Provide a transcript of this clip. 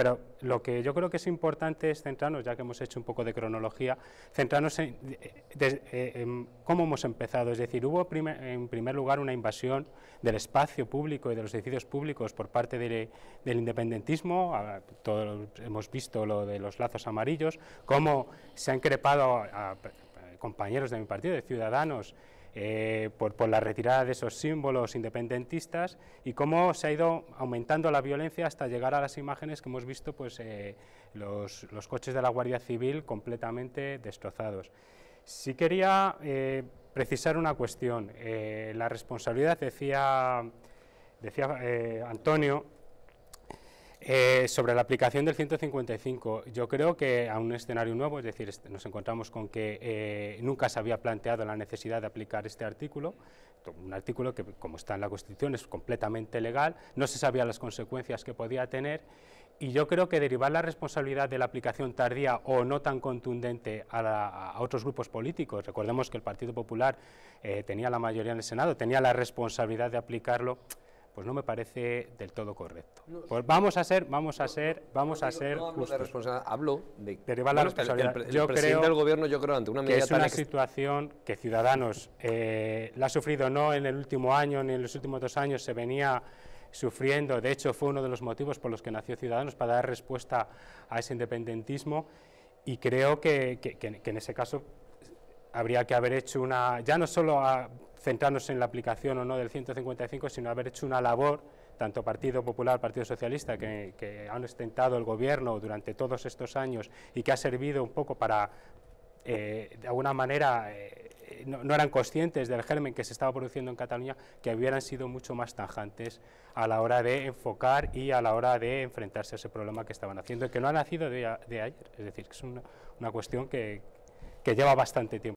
Pero lo que yo creo que es importante es centrarnos, ya que hemos hecho un poco de cronología, centrarnos en, eh, cómo hemos empezado. Es decir, hubo en primer lugar una invasión del espacio público y de los edificios públicos por parte del independentismo. Ah, todos hemos visto lo de los lazos amarillos, cómo se han crepado a compañeros de mi partido, de ciudadanos eh, por, la retirada de esos símbolos independentistas y cómo se ha ido aumentando la violencia hasta llegar a las imágenes que hemos visto, pues eh, los, coches de la Guardia Civil completamente destrozados. Sí quería eh, precisar una cuestión. la responsabilidad, decía, decía Antonio, eh, sobre la aplicación del 155, yo creo que a un escenario nuevo, es decir, nos encontramos con que eh, nunca se había planteado la necesidad de aplicar este artículo, un artículo que como está en la Constitución es completamente legal, no se sabía las consecuencias que podía tener y yo creo que derivar la responsabilidad de la aplicación tardía o no tan contundente a, otros grupos políticos, recordemos que el Partido Popular eh, tenía la mayoría en el Senado, tenía la responsabilidad de aplicarlo, pues no me parece del todo correcto. pues vamos a ser, vamos a ser, vamos a ser no, De hablo de, derivar responsabilidad. El, del gobierno, yo creo ante una que es una situación que Ciudadanos eh, la ha sufrido no en el último año ni en los últimos dos años se venía sufriendo. De hecho, fue uno de los motivos por los que nació Ciudadanos para dar respuesta a ese independentismo y creo que en ese caso habría que haber hecho una, ya no solo a centrarnos en la aplicación o no del 155, sino haber hecho una labor, tanto Partido Popular, Partido Socialista, que, han ostentado el gobierno durante todos estos años y que ha servido un poco para, eh, de alguna manera, eh, no, eran conscientes del germen que se estaba produciendo en Cataluña, que hubieran sido mucho más tajantes a la hora de enfocar y a la hora de enfrentarse a ese problema que estaban haciendo, que no ha nacido de, ayer, es decir, que es una, cuestión que lleva bastante tiempo.